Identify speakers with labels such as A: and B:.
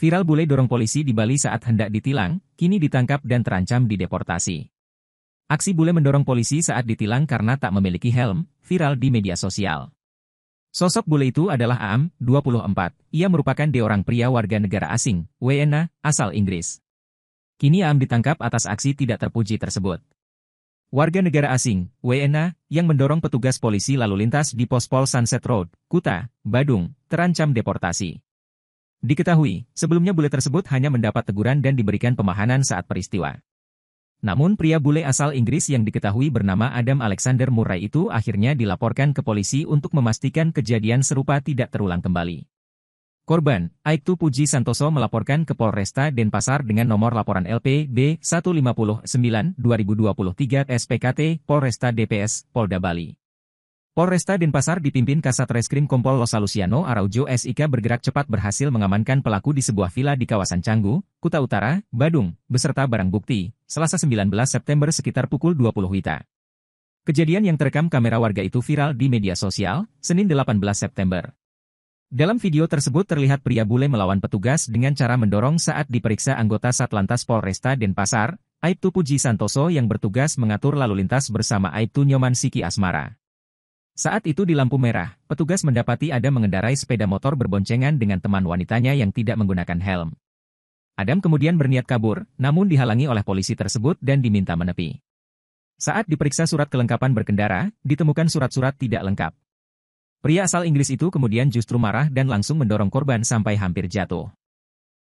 A: Viral bule dorong polisi di Bali saat hendak ditilang, kini ditangkap dan terancam dideportasi. Aksi bule mendorong polisi saat ditilang karena tak memiliki helm, viral di media sosial. Sosok bule itu adalah Am, 24. Ia merupakan orang pria warga negara asing, WNA, asal Inggris. Kini Am ditangkap atas aksi tidak terpuji tersebut. Warga negara asing, WNA, yang mendorong petugas polisi lalu lintas di Pospol Sunset Road, Kuta, Badung, terancam deportasi. Diketahui, sebelumnya bule tersebut hanya mendapat teguran dan diberikan pemahanan saat peristiwa. Namun pria bule asal Inggris yang diketahui bernama Adam Alexander Murray itu akhirnya dilaporkan ke polisi untuk memastikan kejadian serupa tidak terulang kembali. Korban, Aiktu Puji Santoso melaporkan ke Polresta Denpasar dengan nomor laporan LP B 159-2023 SPKT Polresta DPS, Polda Bali. Polresta Denpasar dipimpin Kasat Reskrim Kompol Losa Luciano Araujo SIK bergerak cepat berhasil mengamankan pelaku di sebuah villa di kawasan Canggu, Kuta Utara, Badung, beserta barang bukti, selasa 19 September sekitar pukul 20 WITA. Kejadian yang terekam kamera warga itu viral di media sosial, Senin 18 September. Dalam video tersebut terlihat pria bule melawan petugas dengan cara mendorong saat diperiksa anggota Satlantas Polresta Denpasar, Aibtu Puji Santoso yang bertugas mengatur lalu lintas bersama Aibtu Nyoman Siki Asmara. Saat itu di lampu merah, petugas mendapati Adam mengendarai sepeda motor berboncengan dengan teman wanitanya yang tidak menggunakan helm. Adam kemudian berniat kabur, namun dihalangi oleh polisi tersebut dan diminta menepi. Saat diperiksa surat kelengkapan berkendara, ditemukan surat-surat tidak lengkap. Pria asal Inggris itu kemudian justru marah dan langsung mendorong korban sampai hampir jatuh.